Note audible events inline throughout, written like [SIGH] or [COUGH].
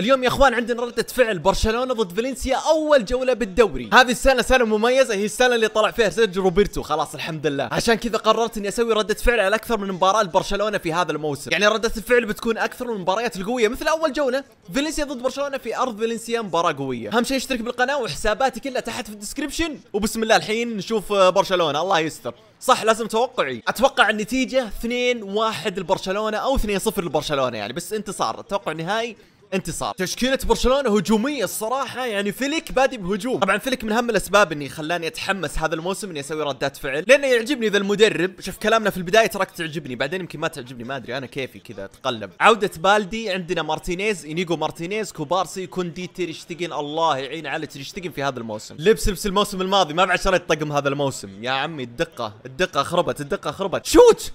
اليوم يا اخوان عندنا ردة فعل برشلونة ضد فالنسيا اول جولة بالدوري، هذه السنة سنة مميزة هي السنة اللي طلع فيها سيرجيو روبرتو خلاص الحمد لله، عشان كذا قررت اني اسوي ردة فعل على اكثر من مباراة لبرشلونة في هذا الموسم، يعني ردة الفعل بتكون اكثر من المباريات القوية مثل اول جولة فالنسيا ضد برشلونة في ارض فالنسيا مباراة قوية، اهم شيء اشترك بالقناة وحساباتي كلها تحت في الديسكربشن وبسم الله الحين نشوف آه، برشلونة الله يستر. صح لازم توقعي اتوقع النتيجه 2-1 لبرشلونه او 2-0 لبرشلونه يعني بس انتصار التوقع نهائي انتصار تشكيله برشلونه هجوميه الصراحه يعني فليك بادي بهجوم طبعا فليك من اهم الاسباب اني خلاني اتحمس هذا الموسم اني اسوي ردات فعل لانه يعجبني ذا المدرب شوف كلامنا في البدايه تراك تعجبني بعدين يمكن ما تعجبني ما ادري انا كيفي كذا اتقلب عوده بالدي عندنا مارتينيز انيجو مارتينيز كوبارسي كوندي تيرشتيجن الله يعين على تيرشتيجن في هذا الموسم لبس لبس الموسم الماضي ما بعد شريت طقم هذا الموسم يا عمي الدقه الدقه خربت الدقه خربت شوت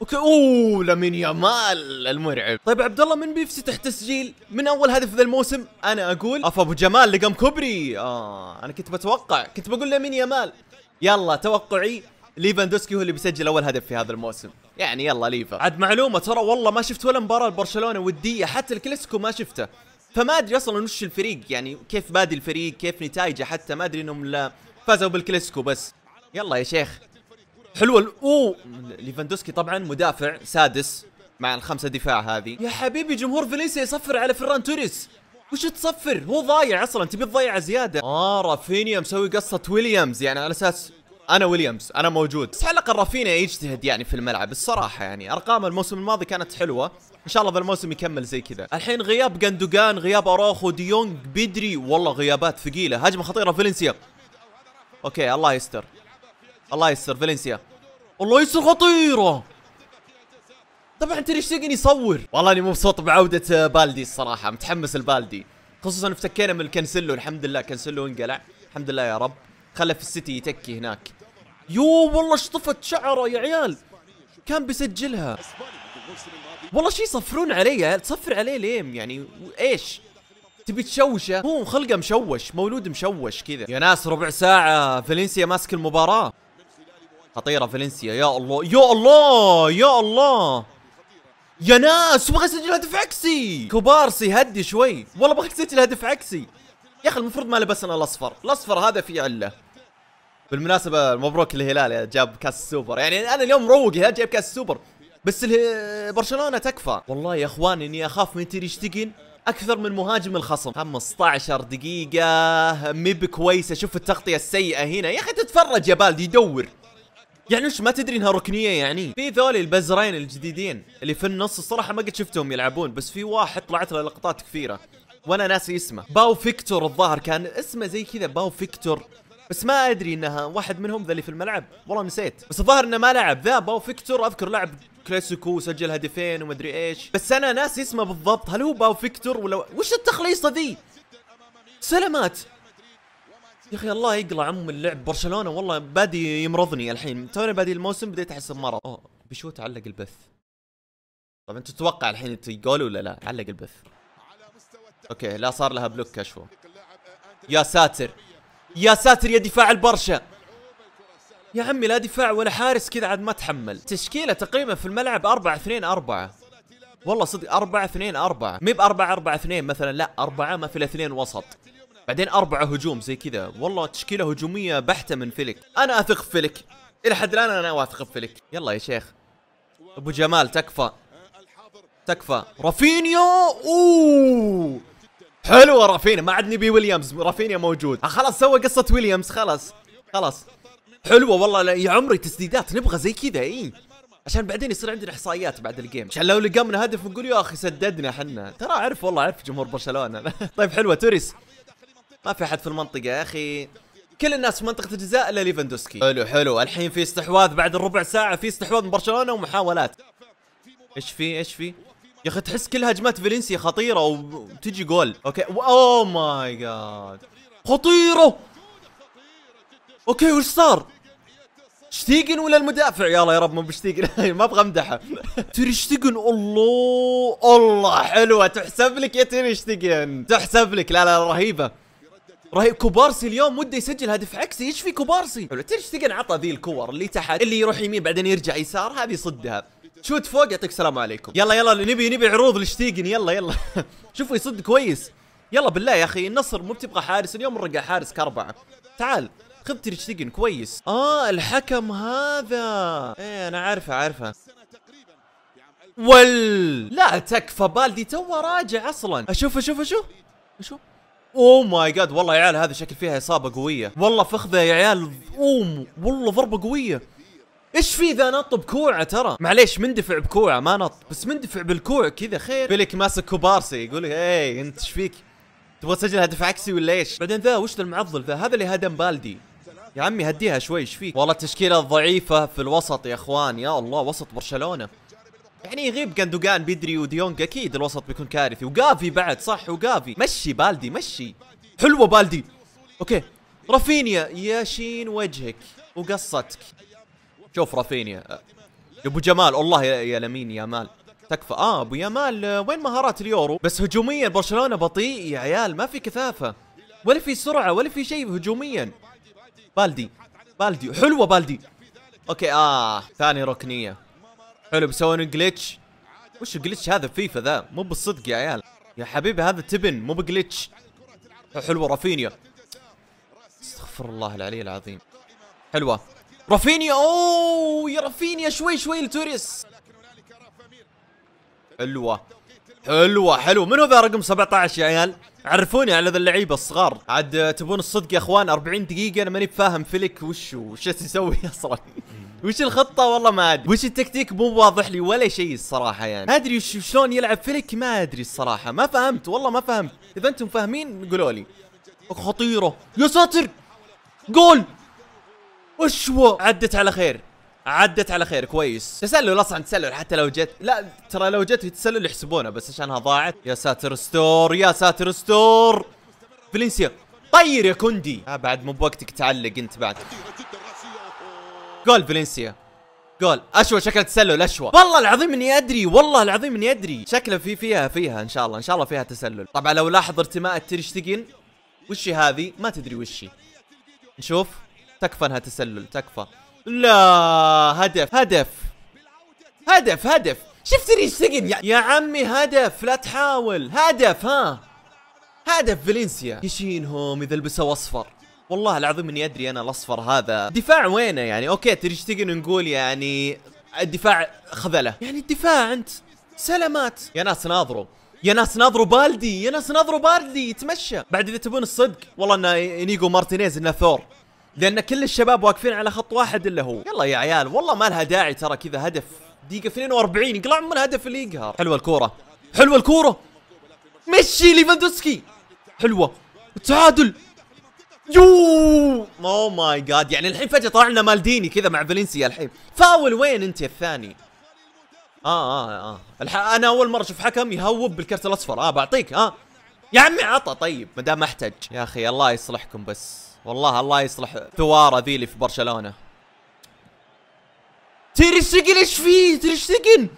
اوكي اوه لامين يامال المرعب طيب عبد الله من بيفتتح تسجيل من اول هدف ذا الموسم انا اقول اف ابو جمال لقم كوبري اه انا كنت بتوقع كنت بقول لامين يامال يلا توقعي ليفاندوسكي هو اللي بيسجل اول هدف في هذا الموسم يعني يلا ليفا عاد معلومه ترى والله ما شفت ولا مباراه لبرشلونه وديه حتى الكلاسيكو ما شفته فما ادري اصلا وش الفريق يعني كيف بادي الفريق كيف نتائجه حتى ما ادري انهم لا فازوا بالكلاسيكو بس يلا يا شيخ حلوه أو ليفاندوسكي طبعا مدافع سادس مع الخمسه دفاع هذه يا حبيبي جمهور فالنسيا يصفر على فران توريس وش تصفر هو ضايع اصلا تبي تضيعه زياده اه رافينيا مسوي قصه ويليامز يعني على اساس انا ويليامز انا موجود بس حلقه رافينيا يجتهد يعني في الملعب الصراحه يعني ارقام الموسم الماضي كانت حلوه ان شاء الله ذا الموسم يكمل زي كذا الحين غياب جندوجان غياب اروخو ديونج بدري والله غيابات ثقيله هجمه خطيره فالنسيا اوكي الله يستر الله يستر فالنسيا الله يستر خطيره طبعا تريشتيجن يصور والله اني مبسوط بعوده آه، بالدي الصراحه متحمس لبالدي خصوصا افتكينا من الكنسلو الحمد لله كنسلو انقلع الحمد لله يا رب خله في السيتي يتكي هناك يو والله شطفت شعره يا عيال كان بيسجلها والله شي يصفرون علي تصفر عليه ليه يعني ايش تبي تشوشه هو خلقه مشوش مولود مشوش كذا يا ناس ربع ساعه فالنسيا ماسك المباراه خطيره فالنسيا يا الله يا الله يا الله يا ناس بغى يسجل هدف عكسي كوبارسي هدي شوي والله بغى يسجل هدف عكسي يا اخي المفروض ما لبسنا الاصفر الاصفر هذا فيه عله بالمناسبة مبروك الهلال جاب كاس السوبر يعني انا اليوم مروق الهلال جايب كاس السوبر بس برشلونة تكفى والله يا اخوان اني اخاف من تيريشتيجن اكثر من مهاجم الخصم 15 دقيقة مي بكويسة شوف التغطية السيئة هنا يا اخي تتفرج يا بالدي يدور يعني وش ما تدري انها ركنيه يعني في ذولي البزرين الجديدين اللي في النص الصراحه ما قد شفتهم يلعبون بس في واحد طلعت له لقطات كثيره وانا ناسي اسمه باو فيكتور الظاهر كان اسمه زي كذا باو فيكتور بس ما ادري انها واحد منهم ذا اللي في الملعب والله نسيت بس الظاهر انه ما لعب ذا باو فيكتور اذكر لعب كلاسيكو وسجل هدفين ومدري ايش بس انا ناسي اسمه بالضبط هل هو باو فيكتور ولا وش التخليصه ذي سلامات يا اخي الله يقلع عم اللعب برشلونه والله بادي يمرضني الحين توني بادي الموسم بديت احس بمرض اوه بشوت علق البث طبعا تتوقع الحين تقول ولا لا علق البث اوكي لا صار لها بلوك كشفه يا ساتر يا ساتر يا دفاع البرشا يا عمي لا دفاع ولا حارس كذا عاد ما تحمل تشكيله تقريبا في الملعب 4 2 4 والله صدق 4 2 4 مي ب 4 4 2 مثلا لا 4 ما في الاثنين وسط بعدين أربعة هجوم زي كذا والله تشكيلة هجومية بحتة من فلك أنا أثق في فلك إلى حد الآن أنا واثق في فلك يلا يا شيخ أبو جمال تكفى تكفى رافينيا اوه حلوه رافينيا ما عاد نبي ويليامز رافينيا موجود آه، خلاص سوى قصه ويليامز خلاص خلاص حلوه والله يا عمري تسديدات نبغى زي كذا اي عشان بعدين يصير عندنا احصائيات بعد الجيم عشان لو لقمنا هدف نقول يا اخي سددنا حنا ترى اعرف والله اعرف جمهور برشلونه [LAUGHS] طيب حلوه توريس ما في احد في المنطقه يا اخي كل الناس في منطقه الجزاء الا ليفاندوسكي حلو حلو الحين في استحواذ بعد الربع ساعه في استحواذ من برشلونه ومحاولات ايش في ايش في يا اخي تحس كل هجمات فالنسيا خطيره وتجي جول اوكي اوه ماي جاد خطيره اوكي وش صار شتيجن ولا المدافع يلا يا رب مو بشتيجن [LAUGHS] ما ابغى امدحه تري شتيجن الله الله حلوه تحسب لك يا تري شتيجن تحسب لك لا لا رهيبه رهيب كوبارسي اليوم وده يسجل هدف عكسي ايش في كوبارسي حلو ايش عطى ذي الكور اللي تحت اللي يروح يمين بعدين يرجع يسار هذه صدها شوت فوق يعطيك السلام عليكم يلا يلا نبي نبي عروض لشتيجن يلا يلا [LAUGHS] شوفوا يصد كويس يلا بالله يا اخي النصر مو بتبغى حارس اليوم نرقع حارس كاربعه تعال خذ تشتيجن كويس اه الحكم هذا ايه انا عارفه عارفه وال لا تكفى بالدي تو راجع اصلا اشوف اشوف اشوف اشوف اوه ماي جاد والله يا عيال هذا شكل فيها اصابه قويه والله فخذه يا عيال اوم oh، والله ضربه قويه ايش في ذا نط بكوعه ترى معليش مندفع بكوعه ما نط بس مندفع بالكوع كذا خير بلك ماسك كوبارسي يقول اي انت ايش فيك تبغى تسجل هدف عكسي ولا ايش بعدين ذا وش ذا المعضل ذا هذا اللي هدم بالدي يا عمي هديها شوي ايش فيك والله التشكيله ضعيفه في الوسط يا اخوان يا الله وسط برشلونه يعني يغيب جاندوجان بدري وديونج اكيد الوسط بيكون كارثي وقافي بعد صح وقافي مشي بالدي مشي حلوه بالدي اوكي رافينيا يا شين وجهك وقصتك شوف رافينيا أه. يا ابو جمال والله يا لمين يا مال تكفى اه ابو يامال أه، وين مهارات اليورو بس هجوميا برشلونه بطيء يا عيال ما في كثافه ولا في سرعه ولا في شيء هجوميا بالدي بالدي حلوه بالدي اوكي اه ثاني ركنيه حلو بيسوون جليتش وش الجليتش هذا فيفا ذا مو بالصدق يا عيال يا حبيبي هذا تبن مو بجلتش حلوه رافينيا استغفر الله العلي العظيم حلوه رافينيا اوه يا رافينيا شوي شوي لتوريس حلوه حلوه حلوه من هو ذا رقم 17 يا عيال عرفوني على ذا اللعيبه الصغار عاد تبون الصدق يا اخوان 40 دقيقه انا ماني فاهم فيلك وش وش يسوي اصلا وش الخطه والله ما ادري وش التكتيك مو واضح لي ولا شيء الصراحه يعني ادري شلون يلعب فلك ما ادري الصراحه ما فهمت والله ما فهمت اذا انتم فاهمين قولوا لي خطيره يا ساتر جول اشوى عدت على خير عدت على خير كويس تسلل اصلا تسلل حتى لو جت لا ترى لو جت في تسلل يحسبونها بس عشانها ضاعت يا ساتر ستور يا ساتر ستور فلنسيا طير يا كندي آه بعد مو بوقتك تعلق انت بعد جول فالنسيا جول اشوى شكله تسلل اشوى والله العظيم اني ادري والله العظيم اني ادري شكله في فيها فيها ان شاء الله ان شاء الله فيها تسلل طبعا لو لاحظ ارتماء الترشتجن وش هذه ما تدري وش نشوف تكفى انها تسلل تكفى لا هدف هدف هدف هدف شفت ريشتجن يا, يا عمي هدف لا تحاول هدف ها هدف فالنسيا يشينهم اذا لبسوا اصفر والله العظيم اني ادري انا الاصفر هذا دفاع وينه يعني اوكي تريشتيجن نقول يعني الدفاع خذله يعني الدفاع انت سلامات يا ناس ناظروا يا ناس ناظروا بالدي يا ناس ناظروا بالدي يتمشى بعد اذا تبون الصدق والله ان انيجو مارتينيز انه ثور لان كل الشباب واقفين على خط واحد الا هو يلا يا عيال والله ما لها داعي ترى كذا هدف دقيقه 42 يقلع من هدف اللي يقهر حلوه الكوره حلوه الكوره مشي ليفاندوسكي حلوه التعادل يو او ماي جاد يعني الحين فجاه طلع لنا مالديني كذا مع فالنسيا الحين فاول وين انت الثاني اه اه اه الح... انا اول مره اشوف حكم يهوب بالكرت الاصفر اه بعطيك اه يا عمي عطى طيب ما دام احتج يا اخي الله يصلحكم بس والله الله يصلح ثواره ذي اللي في برشلونه تيرشتجن ايش فيه تيرشتجن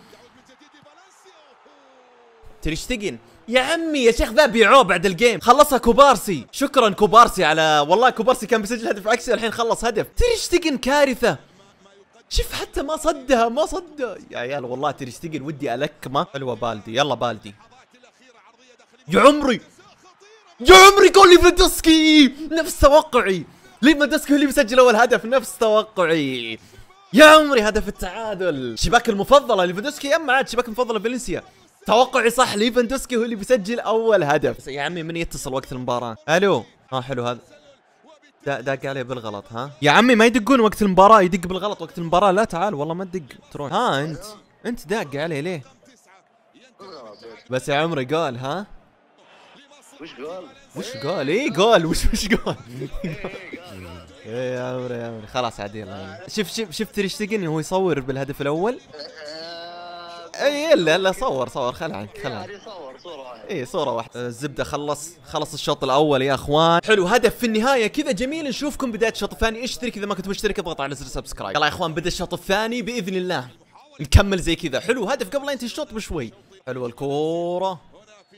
تيرشتجن يا عمي يا شيخ ذا بيعوه بعد الجيم خلصها كوبارسي شكرا كوبارسي على والله كوبارسي كان بيسجل هدف عكسي الحين خلص هدف تريشتيجن كارثه شوف حتى ما صدها ما صدها يا عيال والله تريشتيجن ودي الكمه حلوه بالدي يلا بالدي يا عمري يا عمري جول ليفاندوسكي نفس توقعي ليفاندوسكي هو اللي بيسجل اول هدف نفس توقعي يا عمري هدف التعادل شباك المفضله ليفاندوسكي اما عاد شباك المفضله فالنسيا توقعي صح ليفاندوسكي هو اللي بيسجل اول هدف يا عمي من يتصل وقت المباراه الو ها آه، حلو هذا دا دق عليه بالغلط ها يا عمي ما يدقون وقت المباراه يدق بالغلط وقت المباراه لا تعال والله ما تدق تروح ها انت انت داق عليه ليه بس يا عمري قال ها وش قال وش قال اي قال وش وش قال [LAUGHS] ايه يا عمري يا عمري خلاص عادي شوف شوف شفت تير هو يصور بالهدف الاول إيه، إيه. اي الا إيه، الا صور صور خل عنك خل عنك يعني صور صورة واحدة اي صورة واحدة الزبدة خلص خلص الشوط الاول يا اخوان حلو هدف في النهاية كذا جميل نشوفكم بداية الشوط الثاني اشترك اذا ما كنت مشترك اضغط على زر سبسكرايب يلا يا اخوان بدا الشوط الثاني باذن الله نكمل زي كذا حلو هدف قبل لا ينتهي الشوط بشوي حلوة الكورة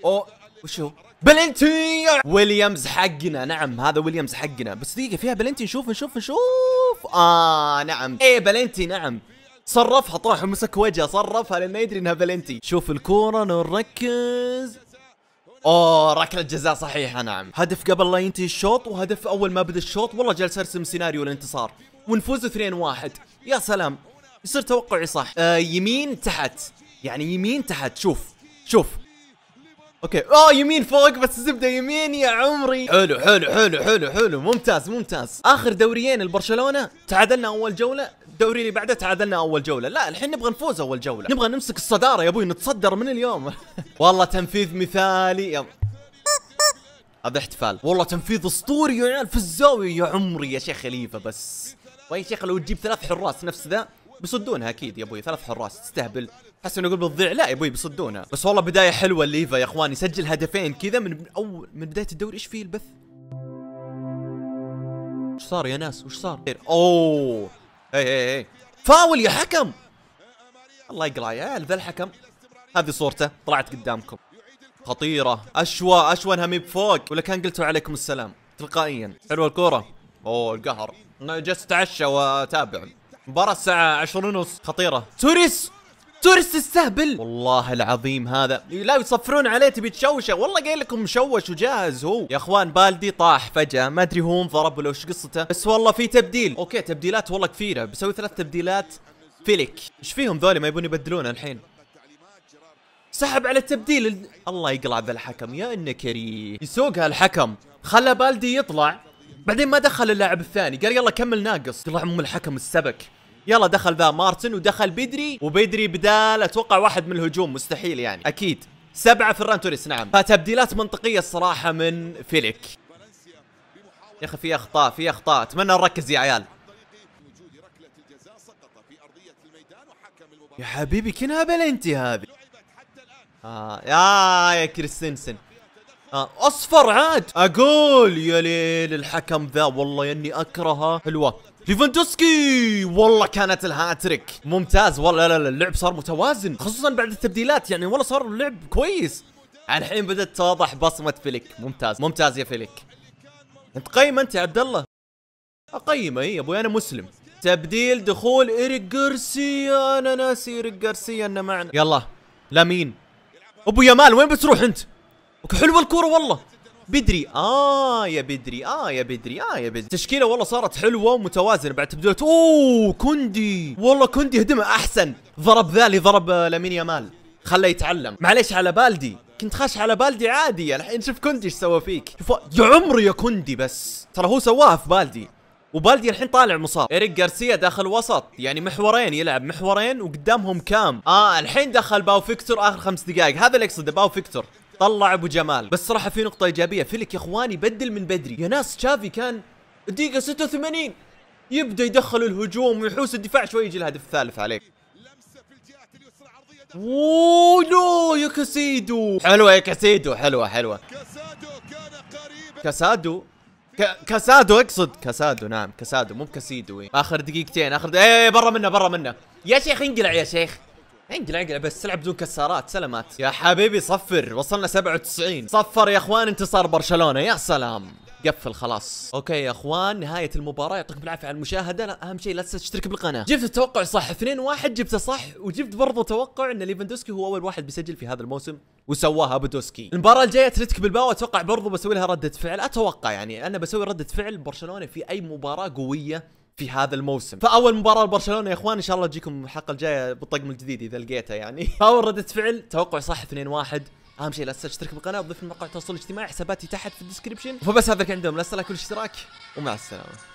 او وشو بلنتي ويليامز حقنا نعم هذا ويليامز حقنا بس دقيقة فيها بلنتي نشوف نشوف نشوف اه نعم ايه بلنتي نعم صرفها طاح ومسك وجهه صرفها لانه يدري انها بلنتي شوف الكوره نركز اوه ركله جزاء صحيحه نعم هدف قبل لا ينتهي الشوط وهدف اول ما بدا الشوط والله جالس ارسم سيناريو الانتصار ونفوز 2-1 يا سلام يصير توقعي صح آه يمين تحت يعني يمين تحت شوف شوف اوكي اه يمين فوق بس الزبده يمين يا عمري حلو حلو حلو حلو حلو ممتاز ممتاز اخر دوريين البرشلونه تعادلنا اول جوله الدوري اللي بعده تعادلنا اول جوله لا الحين نبغى نفوز اول جوله نبغى نمسك الصداره يا ابوي نتصدر من اليوم [LAUGHS] والله تنفيذ مثالي يا هذا احتفال والله تنفيذ اسطوري يا عيال في الزاويه يا عمري يا شيخ خليفه بس ويا شيخ لو تجيب ثلاث حراس نفس ذا بيصدونها اكيد يا ابوي ثلاث حراس تستهبل حس انه يقول بتضيع لا يا ابوي بيصدونها بس والله بدايه حلوه ليفا يا اخوان يسجل هدفين كذا من اول من بدايه الدوري ايش فيه البث؟ ايش صار يا ناس؟ وش صار؟ اوه اي اي اي فاول يا حكم الله يقرا يا ذا الحكم هذه صورته طلعت قدامكم خطيرة أشوى أشوى انها مي بفوق ولا كان قلتوا عليكم السلام تلقائيا حلوة الكورة اوه القهر جلست اتعشى واتابع مباراة الساعة 10 ونص خطيرة توريس تورست استهبل والله العظيم هذا لا يصفرون عليه تبي تشوشه والله قايل لكم مشوش وجاهز هو يا اخوان بالدي طاح فجاه ما ادري هو انضرب ولا وش قصته بس والله في تبديل اوكي تبديلات والله كثيره بسوي ثلاث تبديلات فيلك ايش فيهم ذولي ما يبون يبدلونه الحين سحب على التبديل الله يقلع ذا الحكم يا انه كريه يسوقها الحكم خلى بالدي يطلع بعدين ما دخل اللاعب الثاني قال يلا كمل ناقص طلع ام الحكم السبك يلا دخل ذا مارتن ودخل بدري وبدري بدال اتوقع واحد من الهجوم مستحيل يعني اكيد سبعة فران توريس نعم فتبديلات منطقية الصراحة من فيليك يا اخي في اخطاء في اخطاء اتمنى نركز يا عيال يا حبيبي كانها بلنتي هذه آه يا يا كريستنسن آه اصفر عاد اقول يا ليل الحكم ذا والله اني اكرهه حلوه ليفاندوسكي والله كانت الهاتريك ممتاز والله لا لا اللعب صار متوازن خصوصا بعد التبديلات يعني والله صار اللعب كويس الحين بدات تتضح بصمه فليك ممتاز ممتاز يا فليك انت قيم انت يا عبد الله اقيمه اي ابوي انا مسلم تبديل دخول ايريك جارسيا انا ناسي ايريك جارسيا انه معنا يلا لامين ابو يمال وين بتروح انت حلوه الكوره والله بدري اه يا بدري اه يا بدري اه يا بدري تشكيله والله صارت حلوه ومتوازنه بعد تبديلات اوه كوندي والله كوندي هدمها احسن ضرب ذالي ضرب آه، لامين يامال خله يتعلم معليش على بالدي كنت خاش على بالدي عادي الحين شوف كوندي ايش سوى فيك شوف يا عمري يا كوندي بس ترى هو سواها في بالدي وبالدي الحين طالع مصاب إريك جارسيا داخل وسط يعني محورين يلعب محورين وقدامهم كام اه الحين دخل باو فيكتور اخر خمس دقائق هذا اللي اقصده باو فيكتور طلع ابو جمال بس صراحه في نقطه ايجابيه فيلك يا اخواني بدل من بدري يا ناس تشافي كان دقيقه 86 يبدا يدخل الهجوم ويحوس الدفاع شوي يجي الهدف الثالث عليك اوه يا كاسيدو حلوه يا كاسيدو حلوه حلوه كاسادو كاسادو اقصد كاسادو نعم كاسادو مو بكاسيدو إيه. اخر دقيقتين اخر دقيقة ايه برا منه برا منه يا شيخ انقلع يا شيخ إيه، انقل انقل بس تلعب بدون كسارات سلامات يا حبيبي صفر وصلنا 97 صفر يا اخوان انتصار برشلونه يا سلام قفل خلاص اوكي يا اخوان نهايه المباراه يعطيكم العافيه على المشاهده لا اهم شيء لا تنسى تشترك بالقناه جبت التوقع صح 2 1 جبته صح وجبت برضه توقع ان ليفاندوسكي هو اول واحد بيسجل في هذا الموسم وسواها دوسكي المباراه الجايه اتلتيكو بالباو اتوقع برضه بسوي لها رده فعل اتوقع يعني انا بسوي رده فعل برشلونه في اي مباراه قويه في هذا الموسم فاول مباراه لبرشلونه يا اخوان ان شاء الله تجيكم الحلقه الجايه بالطقم الجديد اذا لقيته يعني [LAUGHS] اول رده فعل توقع صح 2-1 اهم شيء لا تنسى تشترك بالقناه وضيف مواقع التواصل الاجتماعي حساباتي تحت في الديسكربشن فبس هذا كان عندهم لا تنسى كل اشتراك ومع السلامه